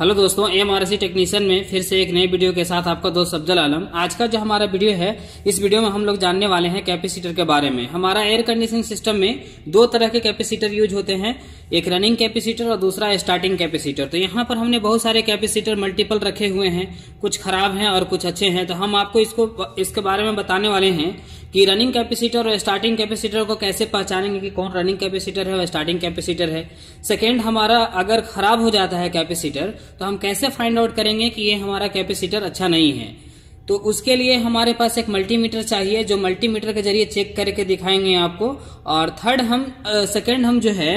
hello दोस्तों M R technician में फिर से एक नए वीडियो के साथ आपका दोस्त अफजल आलम आज का जो हमारा वीडियो है इस वीडियो में हम लोग जानने वाले हैं कैपेसिटर के बारे में हमारा एयर कंडीशनिंग सिस्टम में दो तरह के कैपेसिटर यूज होते हैं एक रनिंग कैपेसिटर और दूसरा स्टार्टिंग कैपेसिटर तो यहाँ पर हमने बहुत सारे कैपेसिटर मल्टीपल रखे हुए हैं कुछ खराब है और कुछ अच्छे हैं तो हम आपको इसको इसके बारे में बताने वाले हैं कि रनिंग कैपेसिटर और स्टार्टिंग कैपेसिटर को कैसे पहचानेंगे कि कौन रनिंग कैपेसिटर है और स्टार्टिंग कैपेसिटर है सेकेंड हमारा अगर खराब हो जाता है कैपेसिटर तो हम कैसे फाइंड आउट करेंगे कि ये हमारा कैपेसिटर अच्छा नहीं है तो उसके लिए हमारे पास एक मल्टीमीटर चाहिए जो मल्टीमीटर के जरिए चेक करके दिखाएंगे आपको और थर्ड हम सेकंड हम जो है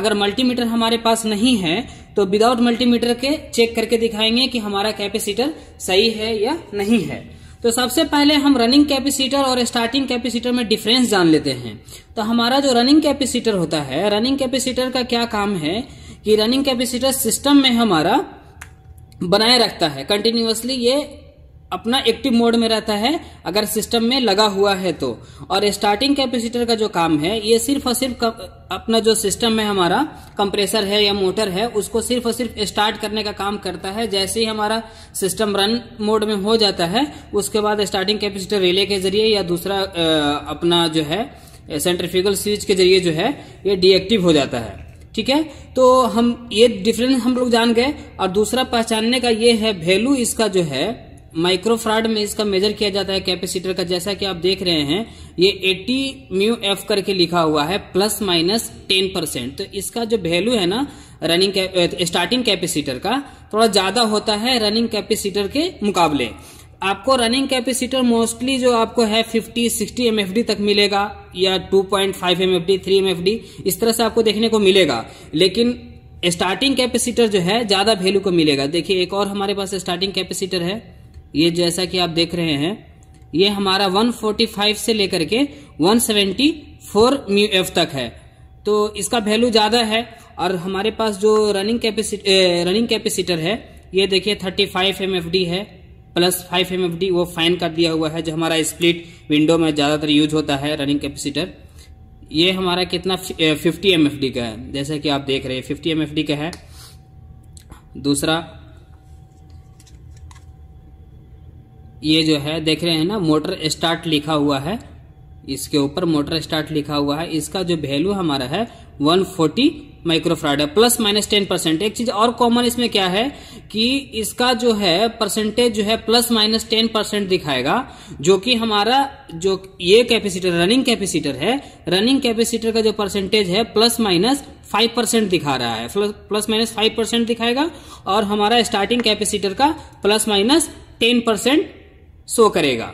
अगर मल्टीमीटर हमारे पास नहीं है तो विदाउट मल्टीमीटर के चेक करके दिखाएंगे कि हमारा कैपेसिटर सही है या नहीं है तो सबसे पहले हम रनिंग कैपेसिटर और स्टार्टिंग कैपेसिटर में डिफरेंस जान लेते हैं तो हमारा जो रनिंग कैपेसिटर होता है रनिंग कैपेसिटर का क्या काम है कि रनिंग कैपेसिटर सिस्टम में हमारा बनाए रखता है कंटिन्यूसली ये अपना एक्टिव मोड में रहता है अगर सिस्टम में लगा हुआ है तो और स्टार्टिंग कैपेसिटर का जो काम है ये सिर्फ और सिर्फ अपना जो सिस्टम है हमारा कंप्रेसर है या मोटर है उसको सिर्फ और सिर्फ स्टार्ट करने का काम करता है जैसे ही हमारा सिस्टम रन मोड में हो जाता है उसके बाद स्टार्टिंग कैपेसिटर रिले के जरिए या दूसरा अपना जो है सेंट्रिफिकल स्विच के जरिए जो है ये डीएक्टिव हो जाता है ठीक है तो हम ये डिफरेंस हम लोग जान गए और दूसरा पहचानने का ये है वैल्यू इसका जो है माइक्रोफ्राड में इसका मेजर किया जाता है कैपेसिटर का जैसा कि आप देख रहे हैं ये 80 म्यू एफ करके लिखा हुआ है प्लस माइनस 10 परसेंट तो इसका जो वैल्यू है ना रनिंग स्टार्टिंग कैपेसिटर का थोड़ा ज्यादा होता है रनिंग कैपेसिटर के मुकाबले आपको रनिंग कैपेसिटर मोस्टली जो आपको है 50 60 एम तक मिलेगा या 2.5 पॉइंट फाइव एम इस तरह से आपको देखने को मिलेगा लेकिन स्टार्टिंग कैपेसिटर जो है ज्यादा वैल्यू को मिलेगा देखिए एक और हमारे पास स्टार्टिंग कैपेसिटर है ये जैसा कि आप देख रहे हैं ये हमारा 145 से लेकर के 174 म्यू एफ तक है तो इसका वैल्यू ज्यादा है और हमारे पास जो रनिंग कैपेसिटर रनिंग कैपेसिटर है ये देखिए 35 फाइव है प्लस फाइव एम वो फाइन कर दिया हुआ है जो हमारा स्प्लिट विंडो में ज़्यादातर यूज होता है रनिंग कैपेसिटर ये हमारा कितना फिफ्टी एम का है जैसे कि आप देख रहे हैं फिफ्टी एम का है दूसरा ये जो है देख रहे हैं ना मोटर स्टार्ट लिखा हुआ है इसके ऊपर मोटर स्टार्ट लिखा हुआ है इसका जो वैल्यू हमारा है फोर्टी है प्लस माइनस टेन परसेंट एक चीज और कॉमन इसमें क्या है कि इसका जो है परसेंटेज जो है प्लस माइनस टेन परसेंट दिखाएगा जो कि हमारा जो ये कैपेसिटर रनिंग कैपेसिटर है रनिंग कैपेसिटर का जो परसेंटेज है प्लस माइनस फाइव परसेंट दिखा रहा है प्लस माइनस फाइव परसेंट दिखाएगा और हमारा स्टार्टिंग कैपेसिटर का plus minus ten percent show करेगा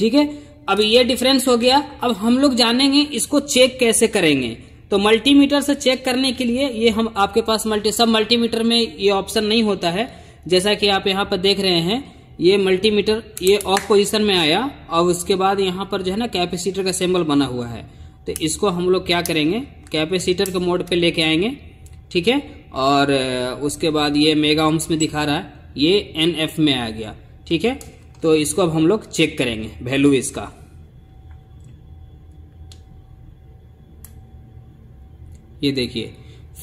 ठीक है अब ये डिफरेंस हो गया अब हम लोग जानेंगे इसको चेक कैसे करेंगे तो मल्टीमीटर से चेक करने के लिए ये हम आपके पास मल्टी सब मल्टीमीटर में ये ऑप्शन नहीं होता है जैसा कि आप यहाँ पर देख रहे हैं ये मल्टीमीटर ये ऑफ पोजीशन में आया और उसके बाद यहाँ पर जो है ना कैपेसिटर का सिंबल बना हुआ है तो इसको हम लोग क्या करेंगे कैपेसिटर के मोड पे लेके आएंगे ठीक है और उसके बाद ये मेगा ओम्स में दिखा रहा है ये एन एफ में आ गया ठीक है तो इसको अब हम लोग चेक करेंगे वैल्यू इसका ये देखिए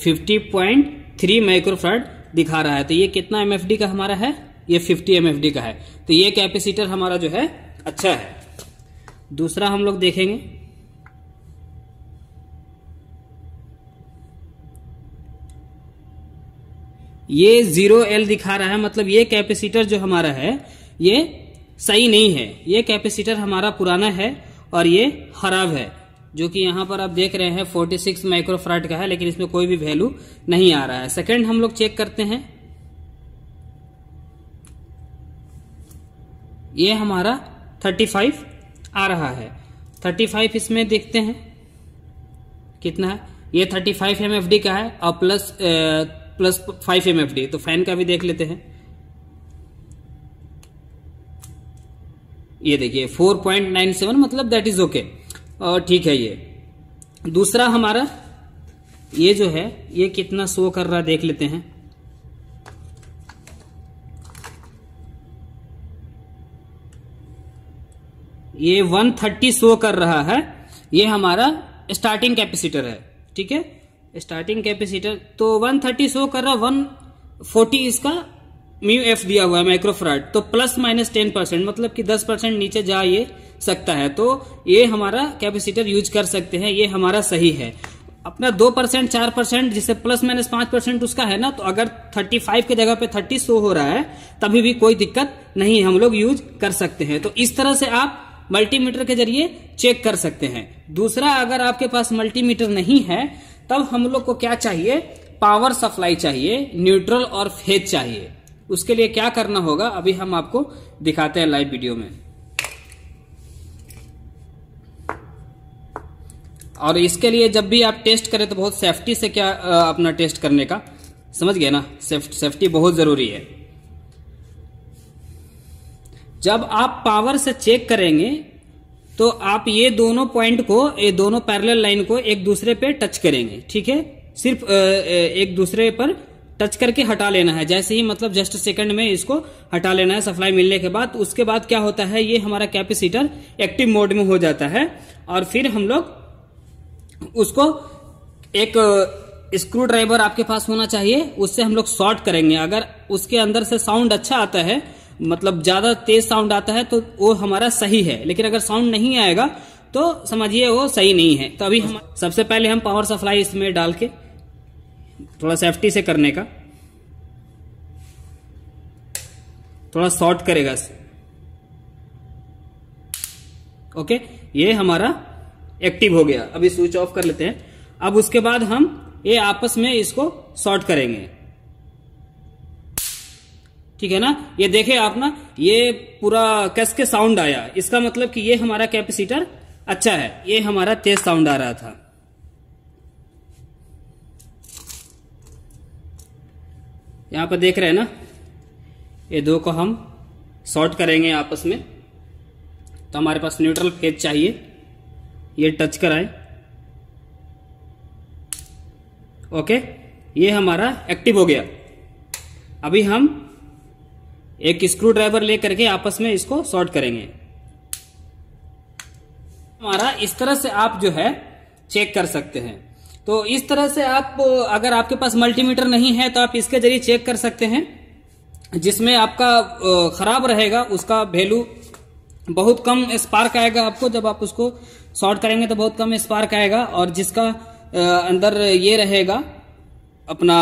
50.3 माइक्रोफार्ड दिखा रहा है तो ये कितना एम का हमारा है ये 50 एम का है तो ये कैपेसिटर हमारा जो है अच्छा है दूसरा हम लोग देखेंगे ये जीरो एल दिखा रहा है मतलब ये कैपेसिटर जो हमारा है ये सही नहीं है ये कैपेसिटर हमारा पुराना है और ये खराब है जो कि यहाँ पर आप देख रहे हैं 46 सिक्स माइक्रोफ्राट का है लेकिन इसमें कोई भी वैल्यू नहीं आ रहा है सेकेंड हम लोग चेक करते हैं ये हमारा 35 आ रहा है 35 इसमें देखते हैं कितना है ये 35 फाइव एम का है और प्लस ए, प्लस 5 एम तो फैन का भी देख लेते हैं ये देखिए 4.97 मतलब दैट इज ओके ठीक है ये दूसरा हमारा ये जो है ये कितना शो कर रहा देख लेते हैं ये 130 शो कर रहा है ये हमारा स्टार्टिंग कैपेसिटर है ठीक है स्टार्टिंग कैपेसिटर तो 130 शो कर रहा 140 इसका म्यू एफ दिया हुआ है माइक्रोफ्राइड तो प्लस माइनस टेन परसेंट मतलब कि दस परसेंट नीचे जा ये सकता है तो ये हमारा कैपेसिटर यूज कर सकते हैं ये हमारा सही है अपना दो परसेंट चार परसेंट जिससे प्लस माइनस पांच परसेंट उसका है ना तो अगर थर्टी फाइव की जगह पे थर्टी सो हो रहा है तभी भी कोई दिक्कत नहीं हम लोग यूज कर सकते हैं तो इस तरह से आप मल्टीमीटर के जरिए चेक कर सकते हैं दूसरा अगर आपके पास मल्टीमीटर नहीं है तब हम लोग को क्या चाहिए पावर सप्लाई चाहिए न्यूट्रल और फेज चाहिए उसके लिए क्या करना होगा अभी हम आपको दिखाते हैं लाइव वीडियो में और इसके लिए जब भी आप टेस्ट करें तो बहुत सेफ्टी से क्या अपना टेस्ट करने का समझ गए ना सेफ्टी बहुत जरूरी है जब आप पावर से चेक करेंगे तो आप ये दोनों पॉइंट को ये दोनों पैरेलल लाइन को एक दूसरे पे टच करेंगे ठीक है सिर्फ एक दूसरे पर टच करके हटा लेना है जैसे ही मतलब जस्ट सेकंड में इसको हटा लेना है सप्लाई मिलने के बाद उसके बाद क्या होता है ये हमारा कैपेसिटर एक्टिव मोड में हो जाता है और फिर हम लोग उसको एक स्क्रू uh, ड्राइवर आपके पास होना चाहिए उससे हम लोग शॉर्ट करेंगे अगर उसके अंदर से साउंड अच्छा आता है मतलब ज्यादा तेज साउंड आता है तो वो हमारा सही है लेकिन अगर साउंड नहीं आएगा तो समझिए वो सही नहीं है तो अभी हम सबसे पहले हम पावर सप्लाई इसमें डाल के थोड़ा सेफ्टी से करने का थोड़ा शॉर्ट करेगा ओके ये हमारा एक्टिव हो गया अभी स्विच ऑफ कर लेते हैं अब उसके बाद हम ये आपस में इसको शॉर्ट करेंगे ठीक है ना ये देखे आप ना ये पूरा कस के साउंड आया इसका मतलब कि ये हमारा कैपेसिटर अच्छा है ये हमारा तेज साउंड आ रहा था यहाँ पर देख रहे हैं ना ये दो को हम शॉर्ट करेंगे आपस में तो हमारे पास न्यूट्रल फेज चाहिए ये टच कराए ओके ये हमारा एक्टिव हो गया अभी हम एक स्क्रू ड्राइवर लेकर के आपस में इसको शॉर्ट करेंगे हमारा इस तरह से आप जो है चेक कर सकते हैं तो इस तरह से आप अगर आपके पास मल्टीमीटर नहीं है तो आप इसके जरिए चेक कर सकते हैं जिसमें आपका खराब रहेगा उसका वैल्यू बहुत कम स्पार्क आएगा आपको जब आप उसको शॉर्ट करेंगे तो बहुत कम स्पार्क आएगा और जिसका अंदर ये रहेगा अपना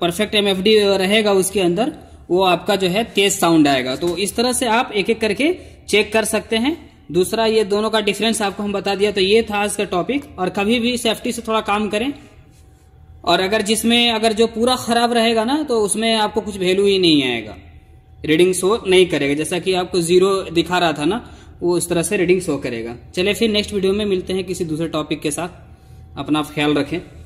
परफेक्ट एम रहेगा उसके अंदर वो आपका जो है तेज साउंड आएगा तो इस तरह से आप एक एक करके चेक कर सकते हैं दूसरा ये दोनों का डिफरेंस आपको हम बता दिया तो ये था आज का टॉपिक और कभी भी सेफ्टी से थोड़ा काम करें और अगर जिसमें अगर जो पूरा खराब रहेगा ना तो उसमें आपको कुछ वैल्यू ही नहीं आएगा रीडिंग शो नहीं करेगा जैसा कि आपको जीरो दिखा रहा था ना वो इस तरह से रीडिंग शो करेगा चले फिर नेक्स्ट वीडियो में मिलते हैं किसी दूसरे टॉपिक के साथ अपना ख्याल रखें